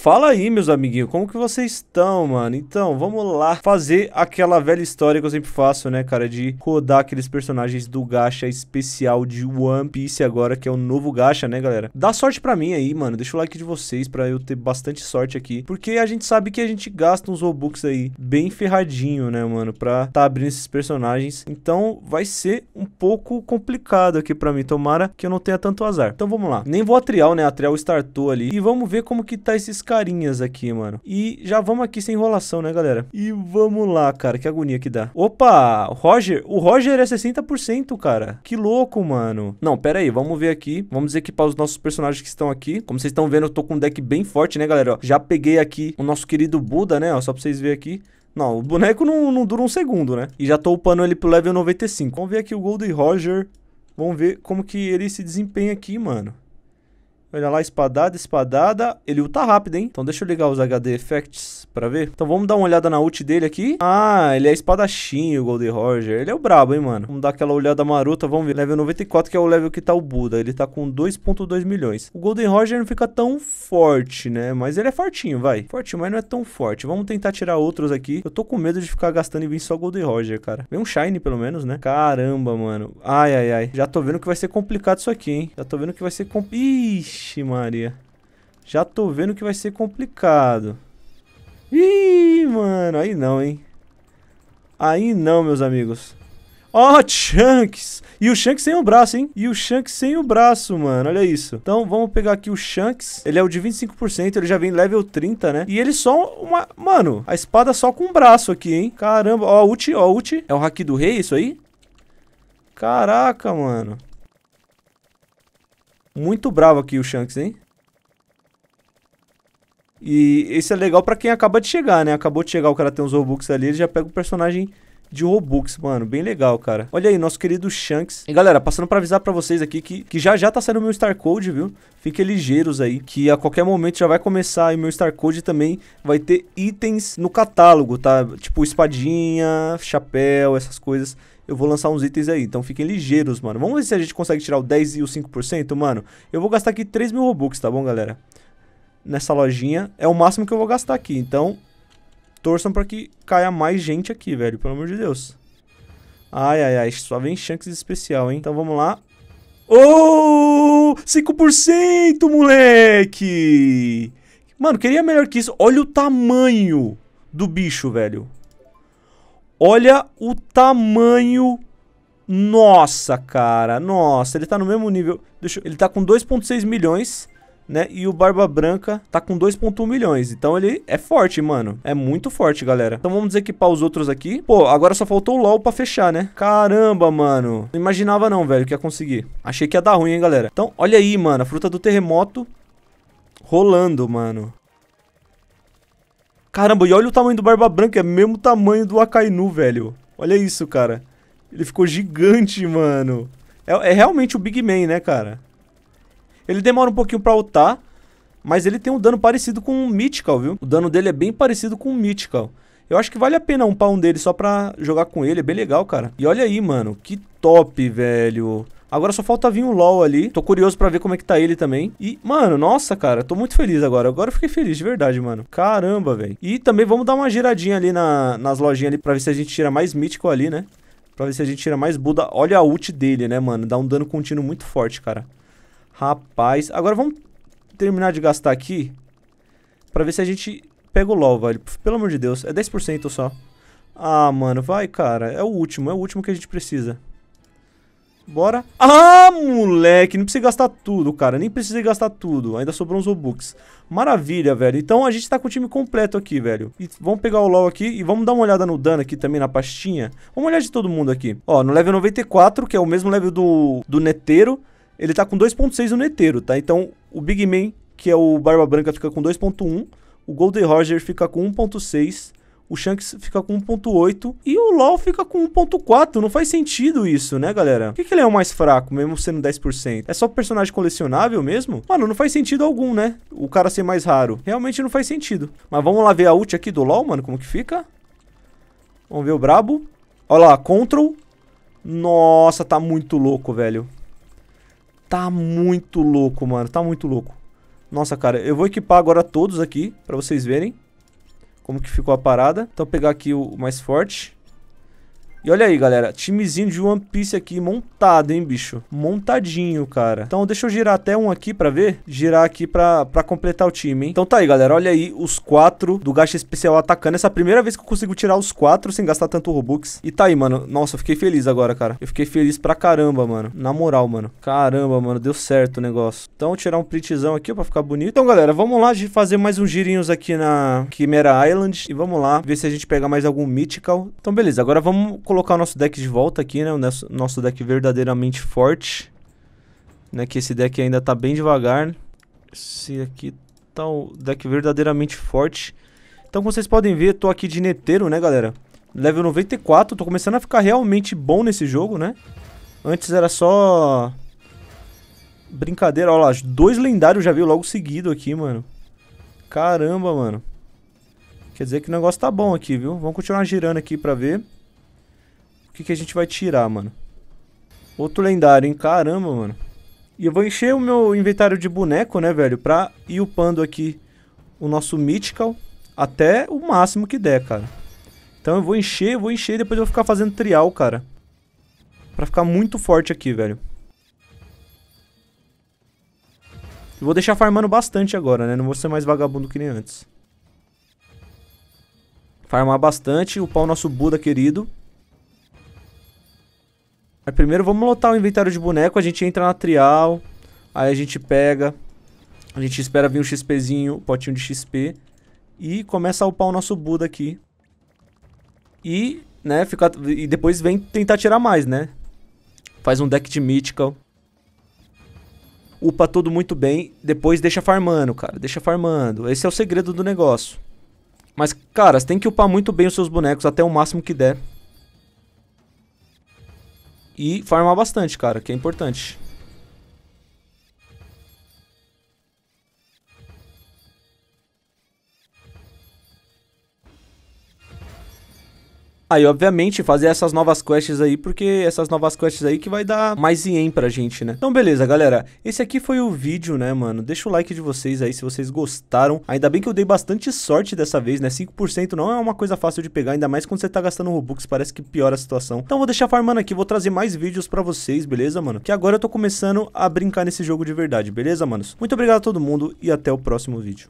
Fala aí, meus amiguinhos, como que vocês estão, mano? Então, vamos lá fazer aquela velha história que eu sempre faço, né, cara? De rodar aqueles personagens do gacha especial de One Piece agora, que é o novo gacha, né, galera? Dá sorte pra mim aí, mano. Deixa o like de vocês pra eu ter bastante sorte aqui. Porque a gente sabe que a gente gasta uns Robux aí bem ferradinho, né, mano? Pra tá abrindo esses personagens. Então, vai ser um pouco complicado aqui pra mim. Tomara que eu não tenha tanto azar. Então, vamos lá. Nem vou atrial, né? Atrial startou ali. E vamos ver como que tá esses carinhas aqui, mano. E já vamos aqui sem enrolação, né, galera? E vamos lá, cara. Que agonia que dá. Opa, Roger. O Roger é 60%, cara. Que louco, mano. Não, pera aí. Vamos ver aqui. Vamos equipar os nossos personagens que estão aqui. Como vocês estão vendo, eu tô com um deck bem forte, né, galera? Ó, já peguei aqui o nosso querido Buda, né? Ó, só pra vocês verem aqui. Não, o boneco não, não dura um segundo, né? E já tô upando ele pro level 95. Vamos ver aqui o Golden Roger. Vamos ver como que ele se desempenha aqui, mano. Olha lá, espadada, espadada. Ele ulta rápido, hein? Então deixa eu ligar os HD Effects pra ver. Então vamos dar uma olhada na ult dele aqui. Ah, ele é espadachim, o Golden Roger. Ele é o brabo, hein, mano? Vamos dar aquela olhada marota, vamos ver. Level 94, que é o level que tá o Buda. Ele tá com 2.2 milhões. O Golden Roger não fica tão forte, né? Mas ele é fortinho, vai. Fortinho, mas não é tão forte. Vamos tentar tirar outros aqui. Eu tô com medo de ficar gastando em vir só Golden Roger, cara. Vem um Shine, pelo menos, né? Caramba, mano. Ai, ai, ai. Já tô vendo que vai ser complicado isso aqui, hein? Já tô vendo que vai ser... Com... Ixi. Ixi, Maria. Já tô vendo que vai ser complicado. Ih, mano. Aí não, hein. Aí não, meus amigos. Ó, oh, Chunks. E o Shanks sem o braço, hein? E o Shanks sem o braço, mano. Olha isso. Então, vamos pegar aqui o Shanks. Ele é o de 25%, ele já vem level 30, né? E ele só uma... Mano, a espada só com o braço aqui, hein? Caramba. Ó, oh, ult, ó, oh, ult. É o Haki do Rei isso aí? Caraca, mano. Muito bravo aqui o Shanks, hein? E esse é legal pra quem acaba de chegar, né? Acabou de chegar, o cara tem uns Robux ali, ele já pega o personagem de Robux, mano. Bem legal, cara. Olha aí, nosso querido Shanks. E galera, passando pra avisar pra vocês aqui que, que já já tá saindo o meu Star Code, viu? Fiquem ligeiros aí, que a qualquer momento já vai começar. E meu Star Code também vai ter itens no catálogo, tá? Tipo espadinha, chapéu, essas coisas eu vou lançar uns itens aí. Então fiquem ligeiros, mano. Vamos ver se a gente consegue tirar o 10 e o 5%, mano. Eu vou gastar aqui 3 mil Robux, tá bom, galera? Nessa lojinha. É o máximo que eu vou gastar aqui. Então, torçam pra que caia mais gente aqui, velho. Pelo amor de Deus. Ai, ai, ai. Só vem Shanks especial, hein? Então vamos lá. Oh! 5%, moleque! Mano, queria melhor que isso. Olha o tamanho do bicho, velho. Olha o tamanho. Nossa, cara. Nossa, ele tá no mesmo nível. Deixa... Ele tá com 2.6 milhões, né? E o Barba Branca tá com 2.1 milhões. Então ele é forte, mano. É muito forte, galera. Então vamos equipar os outros aqui. Pô, agora só faltou o LoL pra fechar, né? Caramba, mano. Não imaginava não, velho, que ia conseguir. Achei que ia dar ruim, hein, galera. Então, olha aí, mano. A fruta do terremoto rolando, mano. Caramba, e olha o tamanho do Barba Branca, é o mesmo tamanho do Akainu, velho. Olha isso, cara. Ele ficou gigante, mano. É, é realmente o Big Man, né, cara? Ele demora um pouquinho pra ultar, mas ele tem um dano parecido com o Mythical, viu? O dano dele é bem parecido com o Mythical. Eu acho que vale a pena um pau um dele só pra jogar com ele, é bem legal, cara. E olha aí, mano, que top, velho. Agora só falta vir um LoL ali. Tô curioso para ver como é que tá ele também. E, mano, nossa, cara, tô muito feliz agora. Agora eu fiquei feliz, de verdade, mano. Caramba, velho. E também vamos dar uma giradinha ali na, nas lojinhas ali pra ver se a gente tira mais mítico ali, né? Pra ver se a gente tira mais Buda. Olha a ult dele, né, mano? Dá um dano contínuo muito forte, cara. Rapaz. Agora vamos terminar de gastar aqui. Pra ver se a gente pega o LoL, velho. Pelo amor de Deus. É 10% só. Ah, mano. Vai, cara. É o último. É o último que a gente precisa. Bora. Ah, moleque, não precisa gastar tudo, cara. Nem precisei gastar tudo. Ainda sobrou uns Robux. Maravilha, velho. Então a gente tá com o time completo aqui, velho. E vamos pegar o LoL aqui e vamos dar uma olhada no dano aqui também na pastinha. Vamos olhar de todo mundo aqui. Ó, no level 94, que é o mesmo level do, do neteiro, ele tá com 2.6 no neteiro, tá? Então o Big Man, que é o Barba Branca, fica com 2.1. O Golden Roger fica com 1.6 o Shanks fica com 1.8 e o LoL fica com 1.4. Não faz sentido isso, né, galera? Por que, que, ele é o mais fraco, mesmo sendo 10%? É só personagem colecionável mesmo? Mano, não faz sentido algum, né? O cara ser mais raro. Realmente não faz sentido. Mas vamos lá ver a ult aqui do LoL, mano, como que fica. Vamos ver o brabo. Olha lá, Control. Nossa, tá muito louco, velho. Tá muito louco, mano. Tá muito louco. Nossa, cara, eu vou equipar agora todos aqui pra vocês verem como que ficou a parada. Então pegar aqui o mais forte. E olha aí, galera, timezinho de One Piece aqui montado, hein, bicho? Montadinho, cara. Então deixa eu girar até um aqui pra ver. Girar aqui pra, pra completar o time, hein? Então tá aí, galera, olha aí os quatro do gacha especial atacando. Essa é a primeira vez que eu consigo tirar os quatro sem gastar tanto Robux. E tá aí, mano. Nossa, eu fiquei feliz agora, cara. Eu fiquei feliz pra caramba, mano. Na moral, mano. Caramba, mano, deu certo o negócio. Então tirar um printzão aqui ó, pra ficar bonito. Então, galera, vamos lá de fazer mais uns girinhos aqui na Chimera Island. E vamos lá ver se a gente pega mais algum Mythical. Então, beleza. Agora vamos colocar o nosso deck de volta aqui, né? O nosso, deck verdadeiramente forte. Né? Que esse deck ainda tá bem devagar. Esse aqui tá o deck verdadeiramente forte. Então, como vocês podem ver, tô aqui de neteiro, né, galera? Level 94, tô começando a ficar realmente bom nesse jogo, né? Antes era só... Brincadeira, olha lá, dois lendários já veio logo seguido aqui, mano. Caramba, mano. Quer dizer que o negócio tá bom aqui, viu? Vamos continuar girando aqui pra ver que, que a gente vai tirar, mano? Outro lendário, hein? Caramba, mano. E eu vou encher o meu inventário de boneco, né, velho? Pra ir upando aqui o nosso Mythical até o máximo que der, cara. Então eu vou encher, vou encher e depois eu vou ficar fazendo trial, cara. Pra ficar muito forte aqui, velho. Eu vou deixar farmando bastante agora, né? Não vou ser mais vagabundo que nem antes. Farmar bastante, upar o nosso Buda querido primeiro vamos lotar o inventário de boneco, a gente entra na trial, aí a gente pega, a gente espera vir um XPzinho, potinho de XP, e começa a upar o nosso Buda aqui. E, né, fica, e depois vem tentar tirar mais, né? Faz um deck de Mythical. Upa tudo muito bem, depois deixa farmando, cara, deixa farmando. Esse é o segredo do negócio. Mas, cara, você tem que upar muito bem os seus bonecos até o máximo que der e farmar bastante, cara, que é importante. Aí, obviamente, fazer essas novas quests aí, porque essas novas quests aí que vai dar mais ien pra gente, né? Então, beleza, galera. Esse aqui foi o vídeo, né, mano? Deixa o like de vocês aí se vocês gostaram. Ainda bem que eu dei bastante sorte dessa vez, né? 5% não é uma coisa fácil de pegar, ainda mais quando você tá gastando Robux, parece que piora a situação. Então, vou deixar farmando aqui, vou trazer mais vídeos pra vocês, beleza, mano? Que agora eu tô começando a brincar nesse jogo de verdade, beleza, manos? Muito obrigado a todo mundo e até o próximo vídeo.